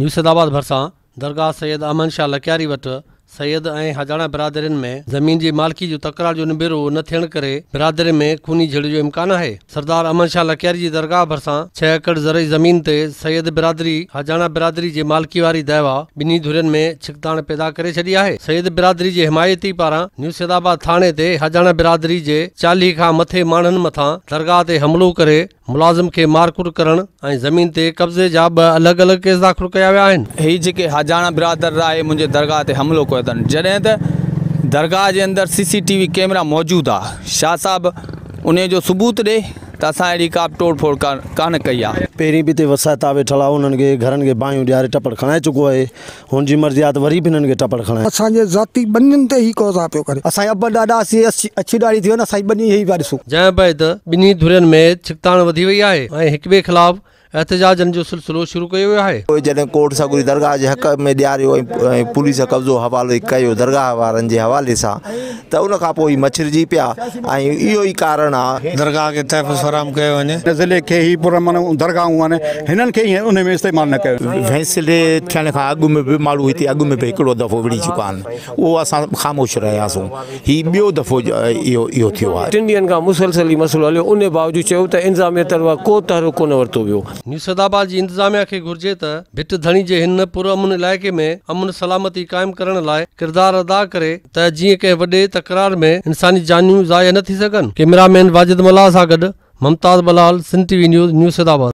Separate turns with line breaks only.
न्यूसदाबाद भरिसां दरगाह सैद अमन शाह लक्यारी वटि सैयद ऐं हॼाणा बिरादरीनि में ज़मीन जी मालिकी जो तकरार जो निबेरो न थियण करे बिरादरी में खूनी झेड़ जो इम्कान आहे सरदार अमन शाह लकियारी जी दरगाह भरिसां छह एकड़ ज़री ज़मीन ते सैयद बिरादरी हज़ाणा बिरादरी जे मालिकी वारी देवा ॿिन्ही धुरनि में छिकताण पैदा करे छॾी आहे सैयद बिरादरी जे हिमायती पारां सैदाबाद थाणे ते हजाणा बिरादरी जे चालीह खां मथे माण्हुनि मथां दरगाह ते हमिलो करे मुलाज़िम खे मारकुट करणु ऐं ज़मीन ते कब्ज़े जा ॿ अलॻि अलॻि केस दाख़िल
कया विया आहिनि हे जेके दरगाह ते हमिलो कयो वतन जॾहिं त दरगाह के अंदर C C T V camera मौजूदु आहे शाह साहब उन जो सबूत ॾे त असां अहिड़ी का बि तोड़ फोड़ कान कई
आहे भी वसायता वेठल आहे उन्हनि खे घरनि खे टपड़ खणाए चुको है हुनजी मर्ज़ी आहे त वरी बि हिननि टपड़ खणाए असांजे ज़ाती ॿिन्हिनि ते ई
कोज़ा पियो करे असांजा अबा ॾाॾा असीं अछी ॾाढी थी वियो न असांजी ॿिन्ही ई पिया ॾिसूं
जंहिं बि
में छिकताण वधी वई आहे ऐं हिक ॿिए احتجاجن جو سلسلہ شروع કયો હૈ
કોને કોર્ટ સાગુરી દરગાહ હક મે દે આરયો પોલીસ કબજો હવાલ કયો દરગાહ વારન જે حوالے સા તો ઉન કા કોઈ મચરજી પયા એ યોઈ કારણ દરગાહ કે તહફસરામ
કયો ને જિલ્લા કે હી પરમ દરગાહ હન હન કે ઉને મે ઇસ્તેમાલ ન કયો ફેસલે ચાન આગુ મે મે માલુ હી આગુ મે એકડો દફા વડી ચુકા ઓસા ખામોશ રહયા સો હી બયો દફા યો યો થયો ઇન્ડિયન કા مسلسل મસલો ઉને બાજુ
ચયો તો ઇન્ઝામી તરહ કો તહરકો ન વર્તો યો न्यूसैदाबाद जी इंतिज़ामिया खे घुर्जे त भिट भिटधणी जे हिन पुरामुन इलाइक़े में अमुन सलामती क़ाइमु करण लाइ किरदारु अदा करे त जीअं कंहिं वॾे तकरार में इंसानी जानियूं ज़ाया न थी सघनि कैमरामैन वाजिद मलाह सां गॾु Mumtaz Bilal Sindh T V news न्यूसैदाबाद